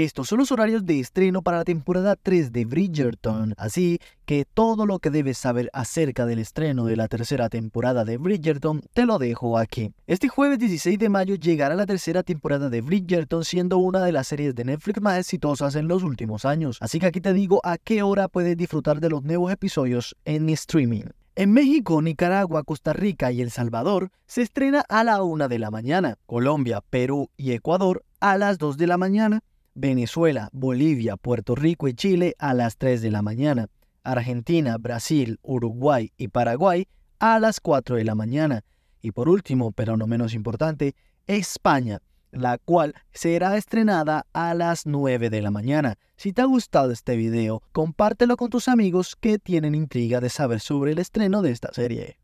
Estos son los horarios de estreno para la temporada 3 de Bridgerton, así que todo lo que debes saber acerca del estreno de la tercera temporada de Bridgerton te lo dejo aquí. Este jueves 16 de mayo llegará la tercera temporada de Bridgerton siendo una de las series de Netflix más exitosas en los últimos años, así que aquí te digo a qué hora puedes disfrutar de los nuevos episodios en streaming. En México, Nicaragua, Costa Rica y El Salvador se estrena a la 1 de la mañana, Colombia, Perú y Ecuador a las 2 de la mañana, Venezuela, Bolivia, Puerto Rico y Chile a las 3 de la mañana. Argentina, Brasil, Uruguay y Paraguay a las 4 de la mañana. Y por último, pero no menos importante, España, la cual será estrenada a las 9 de la mañana. Si te ha gustado este video, compártelo con tus amigos que tienen intriga de saber sobre el estreno de esta serie.